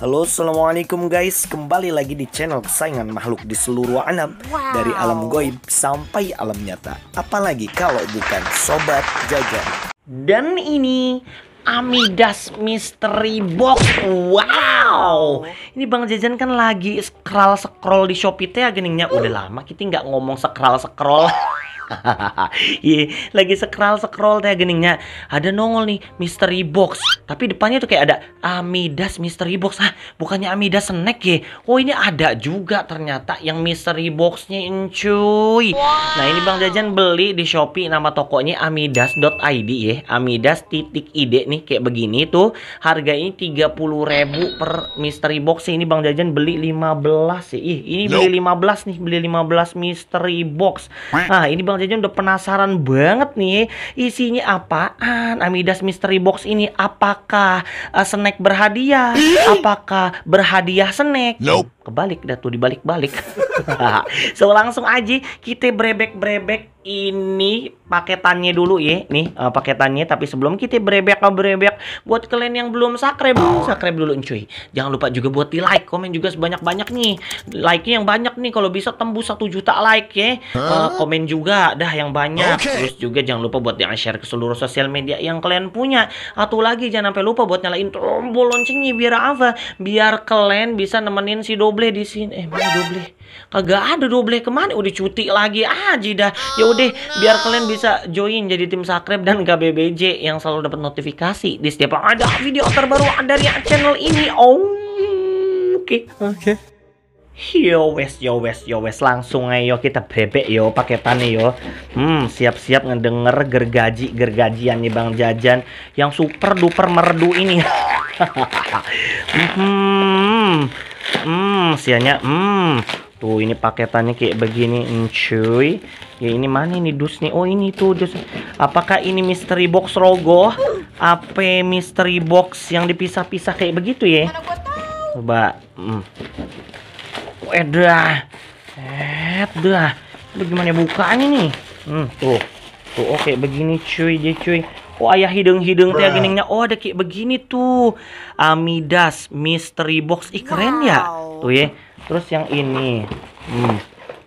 Halo Assalamualaikum guys Kembali lagi di channel kesayangan makhluk di seluruh alam wow. Dari alam goib sampai alam nyata Apalagi kalau bukan Sobat Jajan Dan ini Amidas Mystery Box Wow Ini Bang Jajan kan lagi scroll-scroll di Shopee teh ya, geningnya Udah lama kita nggak ngomong scroll-scroll Iya, lagi scroll scroll teh geningnya. Ada nongol nih mystery box. Tapi depannya tuh kayak ada Amidas mystery box. Ah, bukannya Amidas snack ya? Oh, ini ada juga ternyata yang mystery boxnya incuy, Wow. Nah, ini Bang Jajan beli di Shopee nama tokonya amidas.id ya. Amidas titik id nih kayak begini tuh. Harganya 30.000 per mystery box. Ini Bang Jajan beli 15 ya. Ih, ini beli 15 nih, beli 15 mystery box. Nah, ini Bang Kang Jajan udah penasaran banget nih isinya apaan Amidas Mystery Box ini apakah uh, snack berhadiah apakah berhadiah snack nope. kebalik dah tuh dibalik-balik so langsung aja kita brebek-brebek ini paketannya dulu ya nih uh, paketannya tapi sebelum kita berebek ke berebek buat kalian yang belum subscribe subscribe dulu cuy jangan lupa juga buat di like komen juga sebanyak banyak nih like nya yang banyak nih kalau bisa tembus satu juta like ya uh, komen juga dah yang banyak okay. terus juga jangan lupa buat yang share ke seluruh sosial media yang kalian punya atau lagi jangan sampai lupa buat nyalain tombol loncengnya biar apa biar kalian bisa nemenin si doble di sini eh mana doble kagak ada double kemana udah cuti lagi aja dah ya udah biar kalian bisa join jadi tim subscribe dan KBBJ yang selalu dapat notifikasi di setiap ada video terbaru dari channel ini oke oke Yo wes, yo wes, yo wes langsung ayo kita bebek yo paketannya yo. Hmm, siap-siap ngedenger gergaji gergajian nih Bang Jajan yang super duper merdu ini. hmm, hmm, sianya, hmm, Tuh ini paketannya kayak begini cuy. Ya ini mana ini dus nih? Oh ini tuh dus. Apakah ini mystery box rogo? Apa mystery box yang dipisah-pisah kayak begitu ya? Coba. Hmm. Oh, Edah. Eh, Edah. Eh, Itu gimana bukaan ini? Hmm, tuh. Tuh oke oh, okay, begini cuy dia cuy. Oh ayah hidung-hidung teh geningnya. Oh ada kayak begini tuh. Amidas mystery box. Ih keren ya. wow. ya. Tuh ya terus yang ini hmm.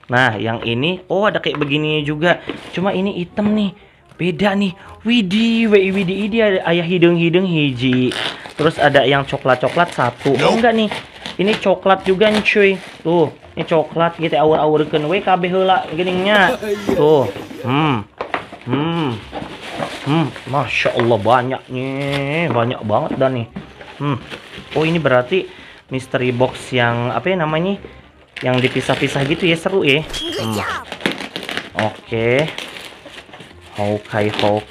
nah yang ini oh ada kayak begini juga cuma ini hitam nih beda nih widi wi widi ini ada ayah hidung hidung hiji terus ada yang coklat coklat satu oh enggak nih ini coklat juga nih cuy tuh ini coklat gitu awur awur kan we kb heula geningnya iya. tuh hmm hmm hmm masya allah banyak nih banyak banget dah nih hmm oh ini berarti mystery box yang apa ya namanya yang dipisah-pisah gitu ya seru ya hmm. oke okay. Hokai, uh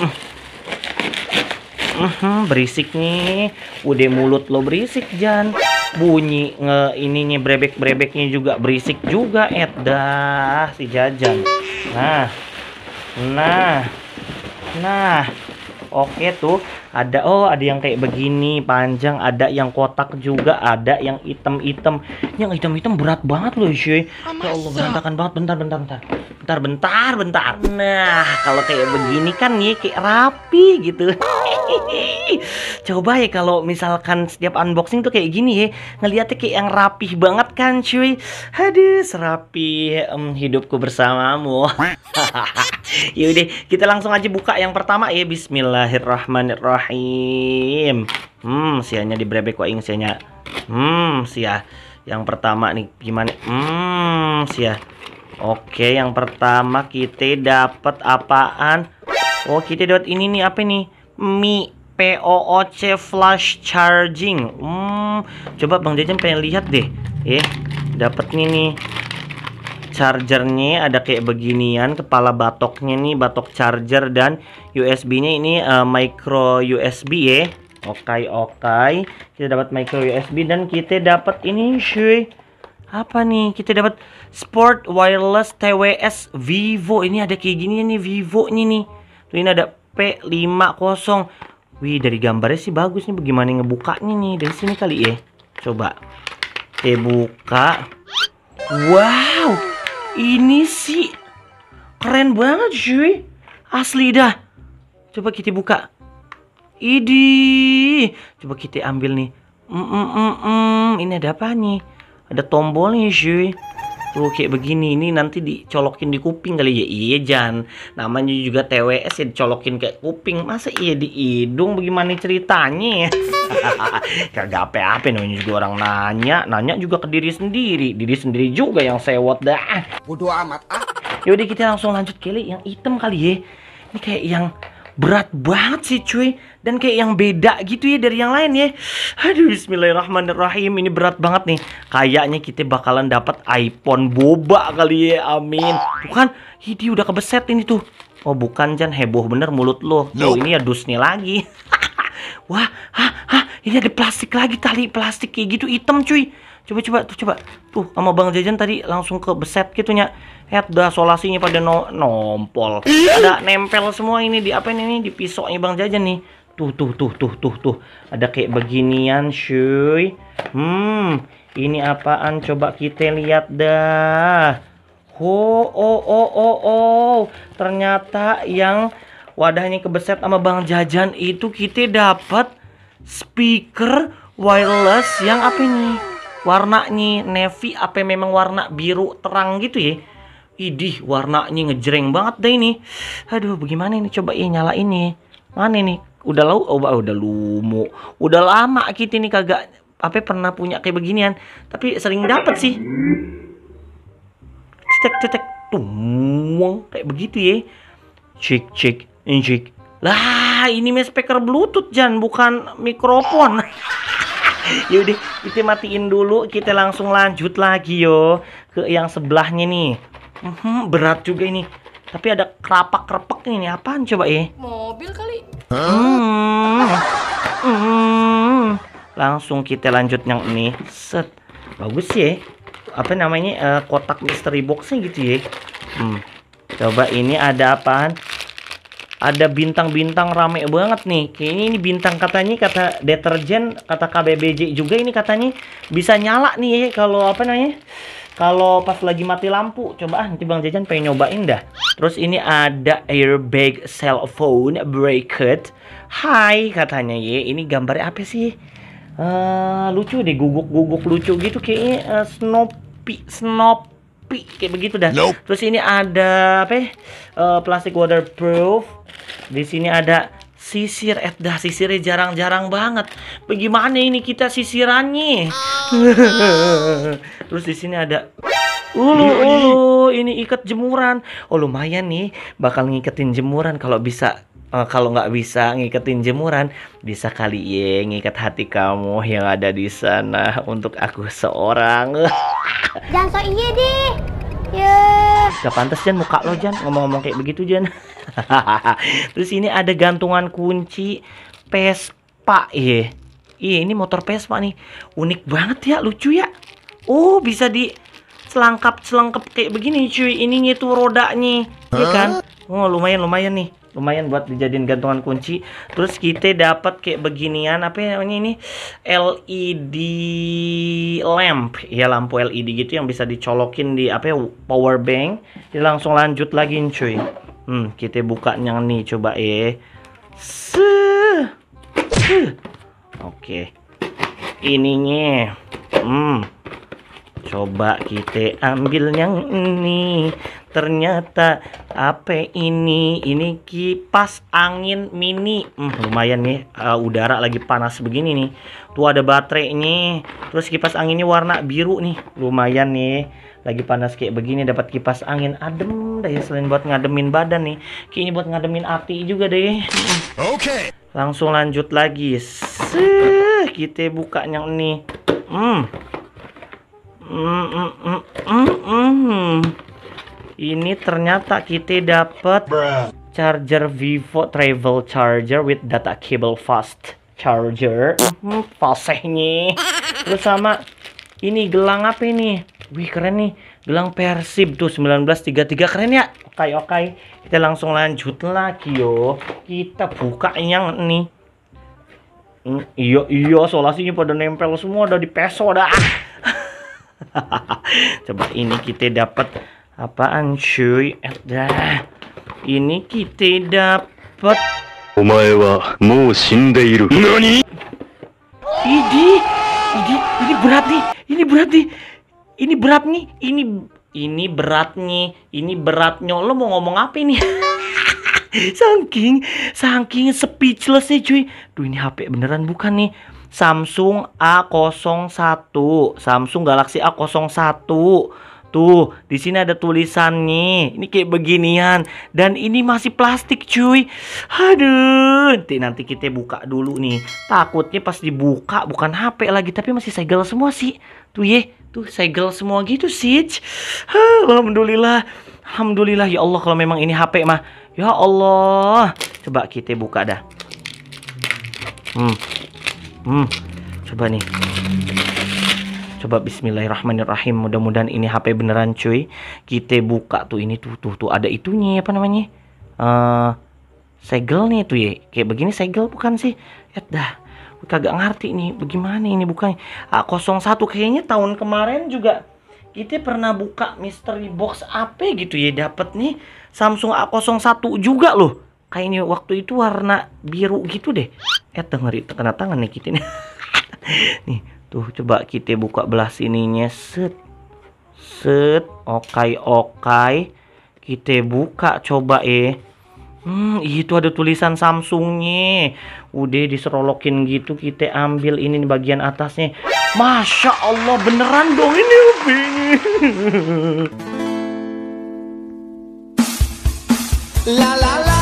hmm. Hmm, berisik nih udah mulut lo berisik Jan bunyi nge ininya brebek brebeknya juga berisik juga edah si jajan nah nah nah oke tuh ada oh ada yang kayak begini panjang ada yang kotak juga ada yang item-item yang item-item berat banget loh cuy ya Allah berantakan banget bentar bentar bentar bentar bentar bentar nah kalau kayak begini kan nih kayak rapi gitu coba ya kalau misalkan setiap unboxing tuh kayak gini ya ngeliatnya kayak yang rapih banget kan cuy hadis serapi um, hidupku bersamamu yaudah kita langsung aja buka yang pertama ya Bismillahirrahmanirrahim hmm sianya di brebek kok ingin sianya hmm sia yang pertama nih gimana hmm sia Oke, yang pertama kita dapat apaan? Oh, kita dapat ini nih apa nih? Mi POOC flash charging. Hmm, coba Bang Jajan pengen lihat deh. Eh, dapat nih nih. Chargernya ada kayak beginian, kepala batoknya nih, batok charger dan USB-nya ini uh, micro USB ya. Oke, okay, oke. Okay. Kita dapat micro USB dan kita dapat ini cuy apa nih kita dapat Sport Wireless TWS Vivo ini ada kayak gini nih Vivo nih nih tuh ini ada P50 wih dari gambarnya sih bagus nih bagaimana ngebukanya nih dari sini kali ya coba dibuka buka wow ini sih keren banget cuy asli dah coba kita buka Idi, coba kita ambil nih. Mm -mm -mm. Ini ada apa nih? ada tombolnya cuy tuh kayak begini ini nanti dicolokin di kuping kali ya iya Jan namanya juga TWS ya dicolokin kayak kuping masa iya di hidung bagaimana ceritanya ya kagak apa-apa namanya juga orang nanya nanya juga ke diri sendiri diri sendiri juga yang sewot dah bodoh amat ah yaudah kita langsung lanjut kali yang hitam kali ya ini kayak yang berat banget sih cuy dan kayak yang beda gitu ya dari yang lain ya. Aduh bismillahirrahmanirrahim ini berat banget nih. Kayaknya kita bakalan dapat iPhone boba kali ya. Amin. Bukan, ini udah kebeset ini tuh. Oh bukan Jan heboh bener mulut lo. Tuh ini ya dusnya lagi. Wah, hah, ha ini ada plastik lagi tali plastik kayak gitu hitam cuy. Coba coba tuh coba. Tuh sama Bang Jajan tadi langsung ke beset gitu nya. Ya udah solasinya pada no, nompol. Iya. Ada nempel semua ini di apa ini, ini di pisoknya Bang Jajan nih. Tuh, tuh, tuh, tuh, tuh, tuh. Ada kayak beginian, cuy. Hmm, ini apaan? Coba kita lihat dah. Oh, oh, oh, oh, oh. Ternyata yang wadahnya kebeset sama Bang Jajan itu kita dapat speaker wireless yang apa ini? Warnanya navy apa memang warna biru terang gitu ya? Idih, warnanya ngejreng banget deh ini. Aduh, bagaimana ini? Coba iya ya nyala ini. Mana nih? udah lu oh, udah lumu udah lama kita ini kagak apa pernah punya kayak beginian tapi sering dapat sih cetek cetek tumong kayak begitu ya cek cek cek lah ini mah speaker bluetooth Jan bukan mikrofon Yaudah, kita matiin dulu. Kita langsung lanjut lagi yo ke yang sebelahnya nih. Mhm, berat juga ini. Tapi ada kerapak kerepek ini. Apaan coba ya? Mobil kali. Hmm. hmm. Langsung kita lanjut yang ini. Set. Bagus ya. Apa namanya? Uh, kotak misteri boxnya gitu ya. Hmm. Coba ini ada apaan? Ada bintang-bintang rame banget nih. Kayaknya ini bintang katanya kata deterjen, kata KBBJ juga ini katanya bisa nyala nih ya kalau apa namanya? kalau pas lagi mati lampu coba ah nanti Bang Jajan pengen nyobain dah terus ini ada airbag cell phone bracket hai katanya ye ini gambarnya apa sih uh, lucu deh guguk-guguk lucu gitu kayaknya uh, snoopy snoopy kayak begitu dah nope. terus ini ada apa ya? uh, plastik waterproof di sini ada sisir eh dah sisirnya jarang-jarang banget bagaimana ini kita sisirannya oh. Terus di sini ada Ulu iya, iya. ulu ini ikat jemuran. Oh lumayan nih bakal ngiketin jemuran kalau bisa Uh, kalau nggak bisa ngiketin jemuran, bisa kali ya ngikat hati kamu yang ada di sana untuk aku seorang. Jangan so iya deh. Yeah. Gak pantas Jan muka lo Jan ngomong-ngomong kayak begitu Jan. Terus ini ada gantungan kunci Vespa ya. Iya ini motor Vespa nih. Unik banget ya, lucu ya. Oh, bisa di selangkap selengkap kayak begini cuy. Ininya tuh rodanya, huh? ya kan? Oh, lumayan lumayan nih. Lumayan buat dijadiin gantungan kunci. Terus kita dapat kayak beginian apa ya namanya ini? LED lamp. Ya lampu LED gitu yang bisa dicolokin di apa ya power bank. Jadi langsung lanjut lagi cuy. Hmm, kita bukanya nih coba ya. Oke. Okay. Ininya. Hmm. Coba kita ambil yang ini. Ternyata apa ini? Ini kipas angin mini. Hmm, lumayan nih uh, udara lagi panas begini nih. Tuh ada baterainya. Terus kipas anginnya warna biru nih. Lumayan nih. Lagi panas kayak begini dapat kipas angin adem deh selain buat ngademin badan nih. Kayaknya buat ngademin hati juga deh. Oke. Okay. Langsung lanjut lagi. Sih, kita buka yang ini. Hmm Mm, mm, mm, mm, Ini ternyata kita dapat charger Vivo travel charger with data cable fast charger. Hmm, fasehnya. Terus sama ini gelang apa ini? Wih keren nih, gelang Persib tuh 1933 keren ya. Oke oke, kita langsung lanjut lagi yo. Kita buka yang nih. Hmm, iya iya solasinya pada nempel semua udah di peso dah. coba ini kita dapat apaan cuy eh, dah ini kita dapat omae wa mou shindeiru nani ini ini ini berat nih ini berat nih ini berat nih ini ini berat nih ini beratnya lo mau ngomong apa ini saking saking speechless nih cuy duh ini HP beneran bukan nih Samsung A01, Samsung Galaxy A01. Tuh, di sini ada tulisan nih. Ini kayak beginian dan ini masih plastik, cuy. Aduh, nanti nanti kita buka dulu nih. Takutnya pas dibuka bukan HP lagi tapi masih segel semua sih. Tuh ye, tuh segel semua gitu sih. Alhamdulillah. Alhamdulillah ya Allah kalau memang ini HP mah. Ya Allah. Coba kita buka dah. Hmm hmm, coba nih coba bismillahirrahmanirrahim mudah-mudahan ini HP beneran cuy kita buka tuh ini tuh tuh tuh ada itunya apa namanya uh, segel nih tuh ya kayak begini segel bukan sih ya dah kagak ngerti nih bagaimana ini bukannya A01 kayaknya tahun kemarin juga kita pernah buka mystery box HP gitu ya dapat nih Samsung A01 juga loh kayaknya waktu itu warna biru gitu deh eh dengeri kena tangan nih kita nih nih tuh coba kita buka belah sininya set set okai okai kita buka coba eh hmm itu ada tulisan Samsungnya udah diserolokin gitu kita ambil ini di bagian atasnya Masya Allah beneran dong ini La la la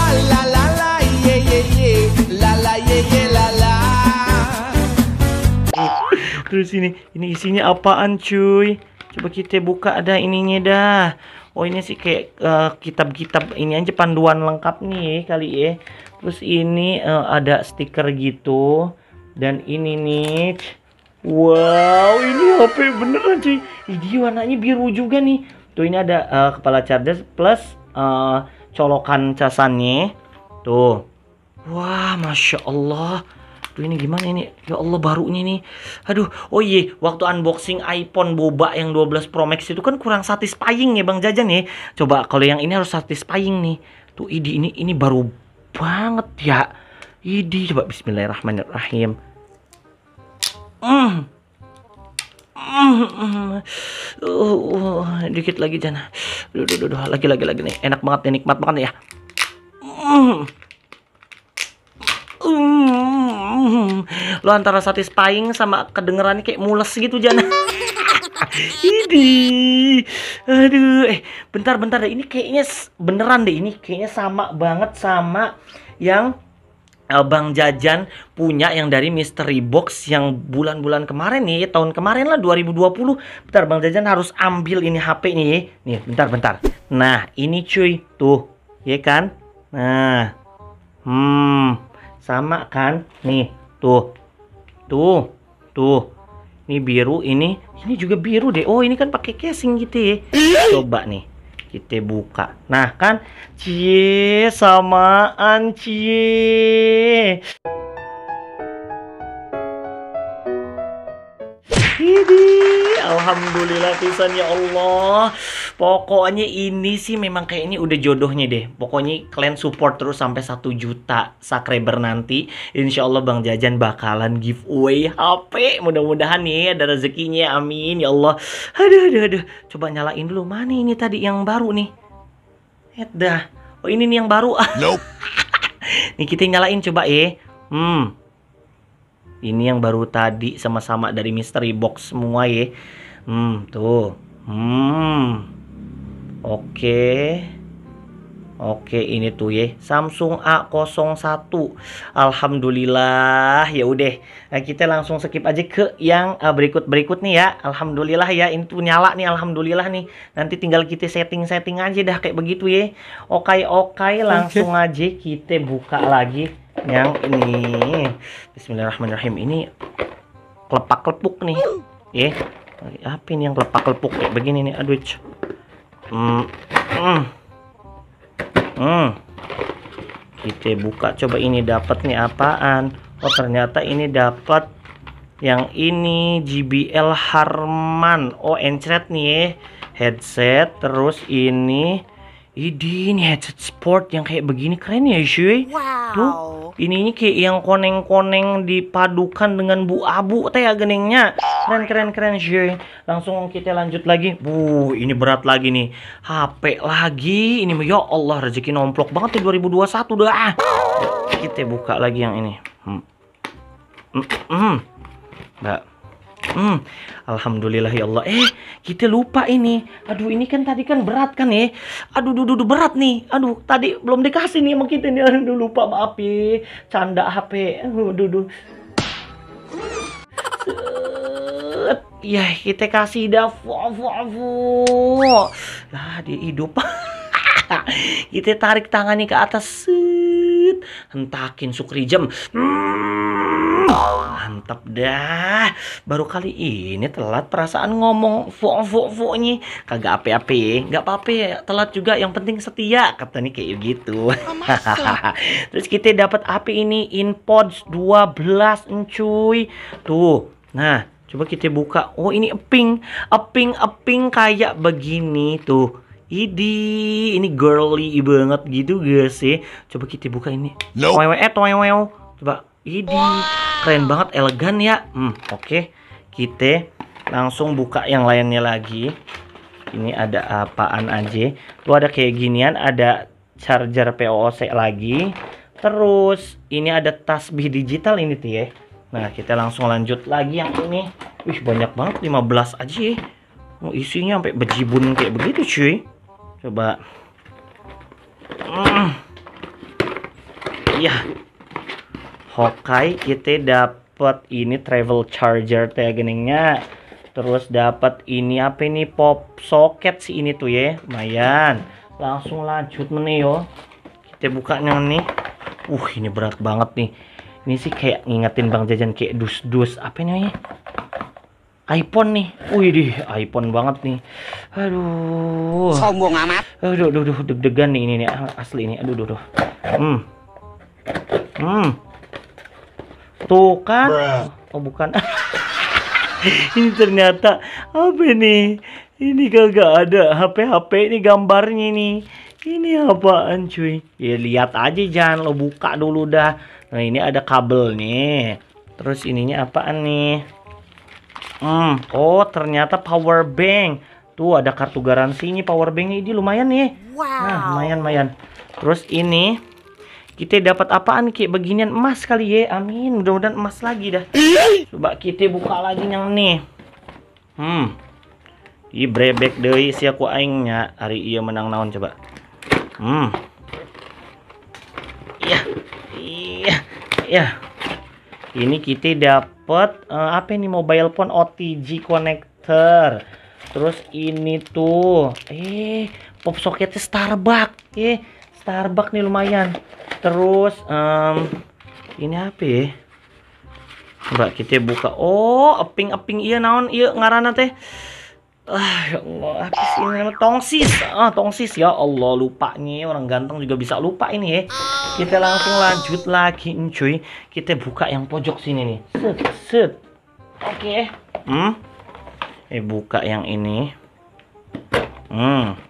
Terus ini, ini isinya apaan cuy? Coba kita buka ada ininya dah. Oh ini sih kayak eh, kitab-kitab uh, ini aja panduan lengkap nih eh, kali ya. Terus ini uh, ada stiker gitu dan ini nih. Wow, ini HP beneran cuy. Ini warnanya biru juga nih. Tuh ini ada uh, kepala charger plus uh, colokan casannya tuh wah masya Allah tuh ini gimana ini? Ya Allah barunya ini Aduh, oh iya, waktu unboxing iPhone boba yang 12 Pro Max itu kan kurang satisfying ya Bang Jajan ya. Coba kalau yang ini harus satisfying nih. Tuh ini ini ini baru banget ya. ini coba bismillahirrahmanirrahim. Hmm. Uh, dikit lagi Jana. Duh, duh, duh, duh. Lagi, lagi, lagi nih. Enak banget nih, nikmat banget ya. Lo antara satisfying sama kedengerannya kayak mules gitu Jana. Ini, aduh, eh, bentar-bentar deh. Ini kayaknya beneran deh. Ini kayaknya sama banget sama yang Eh, Bang Jajan punya yang dari Mystery Box yang bulan-bulan kemarin nih, tahun kemarin lah 2020. Bentar Bang Jajan harus ambil ini HP nih. Nih, bentar bentar. Nah, ini cuy. Tuh, ya kan? Nah. Hmm, sama kan? Nih, tuh. Tuh. Tuh. Ini biru, ini ini juga biru deh. Oh, ini kan pakai casing gitu ya. Iya. Coba nih kita buka nah kan cie samaan cie Hidi, Alhamdulillah pisan ya Allah Pokoknya ini sih memang kayak ini udah jodohnya deh. Pokoknya kalian support terus sampai 1 juta subscriber nanti. Insya Allah Bang Jajan bakalan giveaway HP. Mudah-mudahan nih ada rezekinya. Amin. Ya Allah. Aduh, aduh, aduh. Coba nyalain dulu. Mana ini tadi yang baru nih? Eh dah. Oh ini nih yang baru. Nope. nih kita nyalain coba ya. Hmm. Ini yang baru tadi sama-sama dari mystery box semua ya. Hmm, tuh. Hmm. Oke. Oke, ini tuh ya Samsung A01. Alhamdulillah. Ya udah, nah, kita langsung skip aja ke yang berikut-berikut eh, nih ya. Alhamdulillah ya, ini tuh nyala nih alhamdulillah nih. Nanti tinggal kita setting-setting aja dah kayak begitu ya. Oke, oke, langsung aja kita buka lagi yang ini. Bismillahirrahmanirrahim. Ini kelepak-kelepuk nih. Uh. Ya. Apa ini yang kelepak-kelepuk kayak begini nih? Aduh. Hmm. Hmm. hmm. Kita buka coba ini dapat nih apaan? Oh, ternyata ini dapat yang ini JBL Harman. Oh, encret nih eh. Headset terus ini ini headset sport yang kayak begini keren ya cuy. Wow. Tuh ini kayak yang koneng-koneng dipadukan dengan bu abu teh ya geningnya keren keren keren sih langsung kita lanjut lagi bu ini berat lagi nih HP lagi ini ya Allah rezeki nomplok banget ya 2021 dah kita buka lagi yang ini hmm. Hmm. Mbak hmm. Hmm, alhamdulillah ya Allah. Eh, kita lupa ini. Aduh, ini kan tadi kan berat kan ya. Aduh, duh, duh, berat nih. Aduh, tadi belum dikasih nih sama kita nih. Aduh, lupa maaf ya. Canda HP. Aduh, duh. Ya, kita kasih dah. Nah, dia hidup. kita tarik tangannya ke atas. Hentakin sukri jam. Hmm. Mantap dah. Baru kali ini telat perasaan ngomong vo vo vo nyi kagak ape-ape, nggak apa-apa, telat juga yang penting setia kata nih kayak gitu. Ah, Terus kita dapat api ini in Inpods 12 encuy. Tuh. Nah, coba kita buka. Oh, ini eping, eping, eping kayak begini tuh. Idi, ini girly banget gitu gak sih? Coba kita buka ini. No. Wewe, eh, Coba ini wow. keren banget, elegan ya. Hmm, oke. Okay. Kita langsung buka yang lainnya lagi. Ini ada apaan aja? Lu ada kayak ginian, ada charger POC lagi. Terus ini ada tasbih digital ini tuh ya. Nah, kita langsung lanjut lagi yang ini. Wih, banyak banget 15 aja ya. Oh, isinya sampai bejibun kayak begitu, cuy. Coba. Hmm. Iya. Hokai kita dapat ini travel charger teh geningnya terus dapat ini apa ini pop socket sih ini tuh ya lumayan langsung lanjut nih yo kita bukanya nih uh ini berat banget nih ini sih kayak ngingetin bang jajan kayak dus dus apa ini ya iPhone nih wih deh, iPhone banget nih aduh sombong amat aduh aduh, aduh deg-degan nih ini nih asli ini aduh aduh, aduh. hmm hmm Tuh kan. Bruh. Oh bukan. ini ternyata apa ini? Ini kagak ada HP-HP ini gambarnya ini. Ini apaan cuy? Ya lihat aja jangan lo buka dulu dah. Nah ini ada kabel nih. Terus ininya apaan nih? Hmm, oh ternyata power bank. Tuh ada kartu garansinya power bank ini lumayan nih. Nah, wow. Nah, lumayan lumayan. Terus ini kita dapat apaan kayak beginian emas kali ya amin mudah-mudahan emas lagi dah coba kita buka lagi yang nih hmm i brebek deh si aku aingnya hari iya menang naon coba hmm iya iya iya ini kita dapat uh, apa ini mobile phone OTG connector terus ini tuh eh pop socketnya Starbucks eh Starbucks nih lumayan terus um, ini apa ya mbak kita buka oh aping aping iya naon iya ngarana teh ah ya Allah sih ini tongsis ah tongsis ya Allah lupa nih orang ganteng juga bisa lupa ini ya kita langsung lanjut lagi cuy kita buka yang pojok sini nih set set oke okay. hmm eh buka yang ini hmm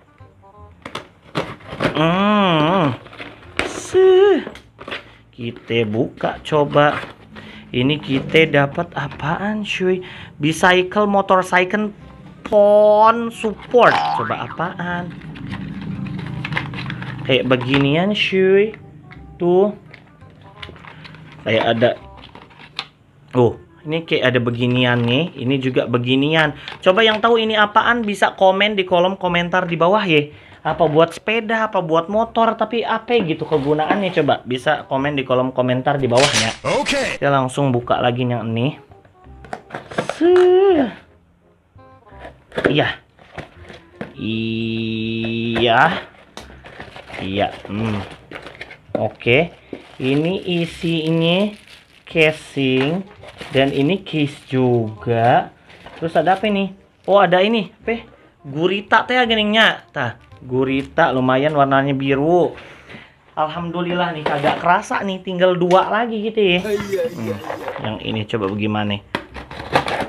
hmm. Sih. kita buka coba ini kita dapat apaan cuy bicycle motorcycle pon support coba apaan kayak beginian cuy tuh kayak ada oh ini kayak ada beginian nih ini juga beginian coba yang tahu ini apaan bisa komen di kolom komentar di bawah ya apa buat sepeda apa buat motor tapi apa gitu kegunaannya coba bisa komen di kolom komentar di bawahnya oke okay. kita langsung buka lagi yang ini iya iya iya hmm. oke okay. ini isinya casing dan ini case juga terus ada apa ini? oh ada ini peh gurita teh geningnya tah gurita lumayan warnanya biru Alhamdulillah nih kagak kerasa nih tinggal dua lagi gitu ya iya, iya, hmm. Iya. yang ini coba bagaimana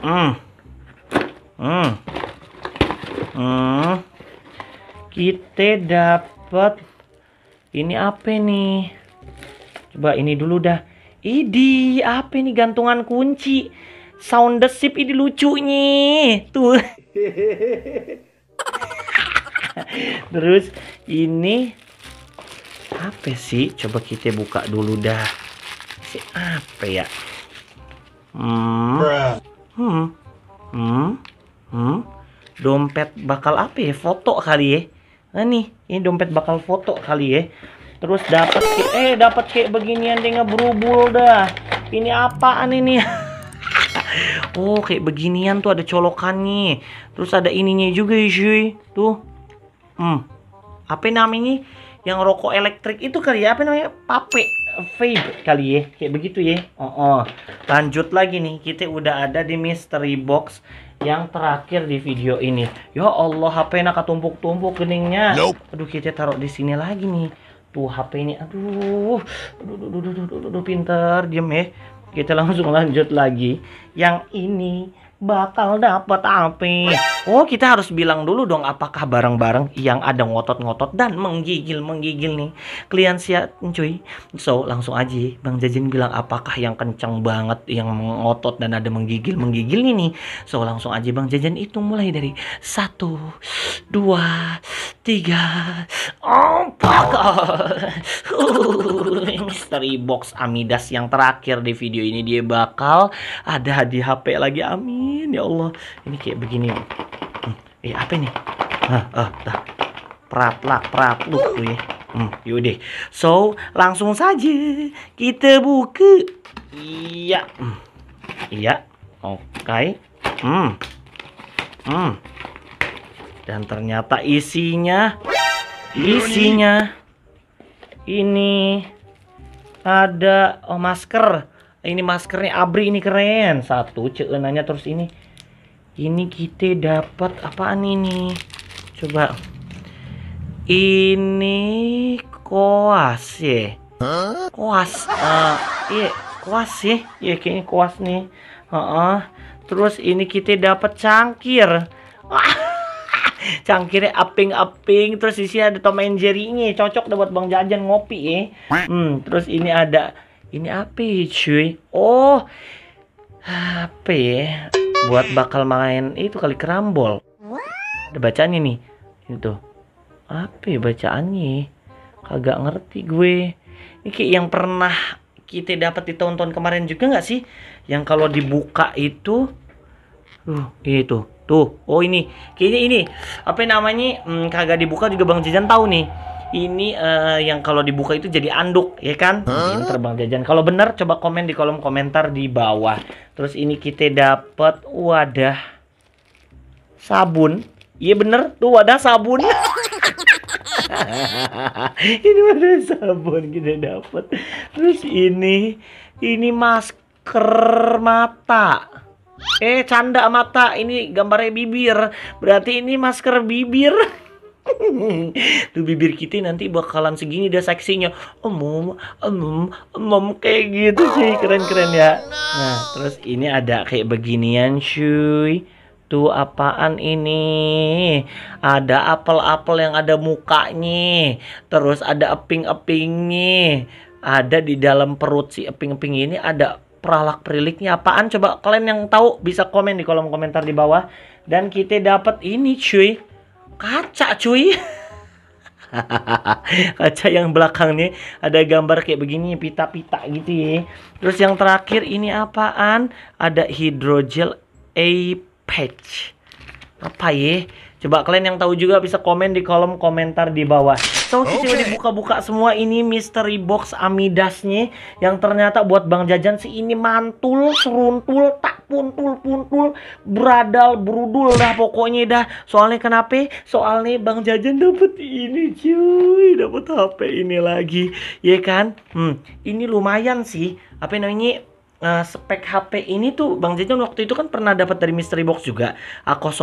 hmm. Hmm. Hmm. kita dapat ini apa nih coba ini dulu dah Idi, apa nih gantungan kunci? Sound the ship ini lucunya. Tuh. terus ini apa sih coba kita buka dulu dah si apa ya hmm. hmm hmm hmm dompet bakal apa ya foto kali ya nah nih ini dompet bakal foto kali ya terus dapat kayak eh dapat kayak beginian dengan berubul dah ini apaan ini oh kayak beginian tuh ada colokannya terus ada ininya juga ya, cuy tuh hmm, apa namanya yang rokok elektrik itu kali ya apa namanya pape vape kali ya kayak begitu ya oh, oh lanjut lagi nih kita udah ada di mystery box yang terakhir di video ini ya Allah HP nak tumpuk-tumpuk keningnya nope. aduh kita taruh di sini lagi nih tuh HP ini aduh aduh aduh aduh, aduh, aduh, aduh pinter diem ya kita langsung lanjut lagi yang ini bakal dapat api. Oh, kita harus bilang dulu dong apakah barang-barang yang ada ngotot-ngotot dan menggigil-menggigil nih. Klien siap, cuy. So, langsung aja Bang Jajan bilang apakah yang kencang banget yang ngotot dan ada menggigil-menggigil ini. So, langsung aja Bang Jajan itu mulai dari 1 2 tiga empat uh, mystery box Amidas yang terakhir di video ini dia bakal ada di HP lagi amin ya Allah ini kayak begini hmm. eh apa ini ah ah dah pratlak pratluk tuh ya hmm, yaudah so langsung saja kita buka iya hmm. iya oke okay. hmm hmm dan ternyata isinya isinya ini ada oh masker. Ini maskernya Abri ini keren. Satu ceenanya terus ini ini kita dapat apaan ini? Coba. Ini koas ya. kuas Koas. Uh, iya, koas ya. Iya kayaknya koas nih. Uh -uh. Terus ini kita dapat cangkir. Wah, cangkirnya aping aping terus di sini ada Tom and Jerry ini cocok buat bang jajan ngopi ya hmm terus ini ada ini apa cuy oh apa ya buat bakal main itu kali kerambol ada bacaannya nih itu apa ya bacaannya kagak ngerti gue ini kayak yang pernah kita dapat di tahun-tahun kemarin juga nggak sih yang kalau dibuka itu uh iya itu Tuh, oh ini, kayaknya ini apa namanya hmm, kagak dibuka juga Bang Jajan tahu nih. Ini uh, yang kalau dibuka itu jadi anduk, ya kan? Huh? Bang Jajan. Kalau benar coba komen di kolom komentar di bawah. Terus ini kita dapat wadah sabun. Iya bener, tuh wadah sabun. ini wadah sabun kita dapat. Terus ini ini masker mata. Eh, canda mata. Ini gambarnya bibir. Berarti ini masker bibir. Tuh bibir kita nanti bakalan segini dah seksinya. Emum, emum, emum kayak gitu sih. Keren-keren ya. Nah, terus ini ada kayak beginian cuy. Tuh apaan ini? Ada apel-apel yang ada mukanya. Terus ada eping-epingnya. Ada di dalam perut si eping-eping ini ada peralak periliknya apaan coba kalian yang tahu bisa komen di kolom komentar di bawah dan kita dapat ini cuy kaca cuy kaca yang belakang nih ada gambar kayak begini pita-pita gitu ya terus yang terakhir ini apaan ada hidrogel a patch apa ya coba kalian yang tahu juga bisa komen di kolom komentar di bawah So okay. sudah dibuka-buka semua ini mystery box Amidasnya yang ternyata buat Bang Jajan sih ini mantul, seruntul, tak puntul-puntul, beradal, berudul dah pokoknya dah. Soalnya kenapa? Soalnya Bang Jajan dapat ini cuy, dapat HP ini lagi, ya kan? Hmm, ini lumayan sih. Apa namanya? uh, spek HP ini tuh Bang Jajan waktu itu kan pernah dapat dari mystery box juga A01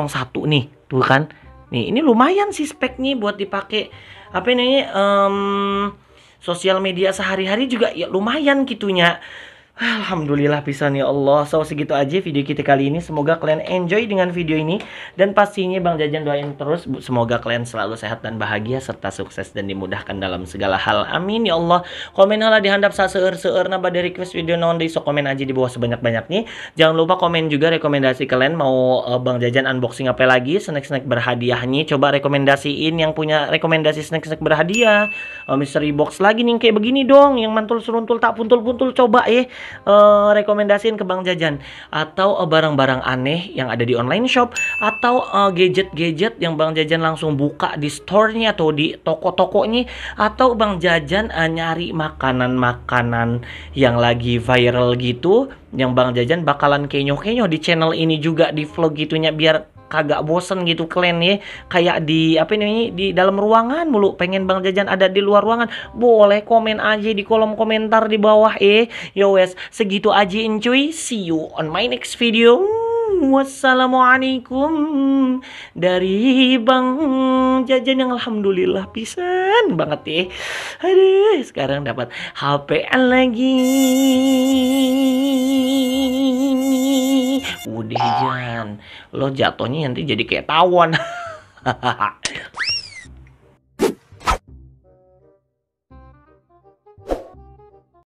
nih tuh kan Nih, ini lumayan sih speknya buat dipakai apa namanya um, sosial media sehari-hari juga ya lumayan gitunya. Alhamdulillah bisa nih ya Allah So segitu aja video kita kali ini Semoga kalian enjoy dengan video ini Dan pastinya Bang Jajan doain terus Semoga kalian selalu sehat dan bahagia Serta sukses dan dimudahkan dalam segala hal Amin ya Allah Komen lah dihandap saat seur-seur Nah pada request video non So komen aja di bawah sebanyak-banyaknya Jangan lupa komen juga rekomendasi kalian Mau uh, Bang Jajan unboxing apa lagi Snack-snack berhadiahnya Coba rekomendasiin yang punya rekomendasi snack-snack berhadiah uh, Mystery box lagi nih kayak begini dong Yang mantul seruntul tak puntul-puntul coba ya eh uh, rekomendasiin ke Bang Jajan atau barang eh, barang-barang aneh yang ada di online shop atau gadget eh, gadget-gadget yang Bang Jajan langsung buka di store-nya atau di toko-tokonya atau Bang Jajan uh, nyari makanan-makanan yang lagi viral gitu yang Bang Jajan bakalan kenyo-kenyo di channel ini juga di vlog gitunya biar kagak bosen gitu kalian ya kayak di apa ini di dalam ruangan mulu pengen bang jajan ada di luar ruangan boleh komen aja di kolom komentar di bawah eh yo wes segitu aja enjoy see you on my next video wassalamualaikum dari bang jajan yang alhamdulillah pisan banget ya aduh sekarang dapat HP lagi udah jangan lo jatuhnya nanti jadi kayak tawon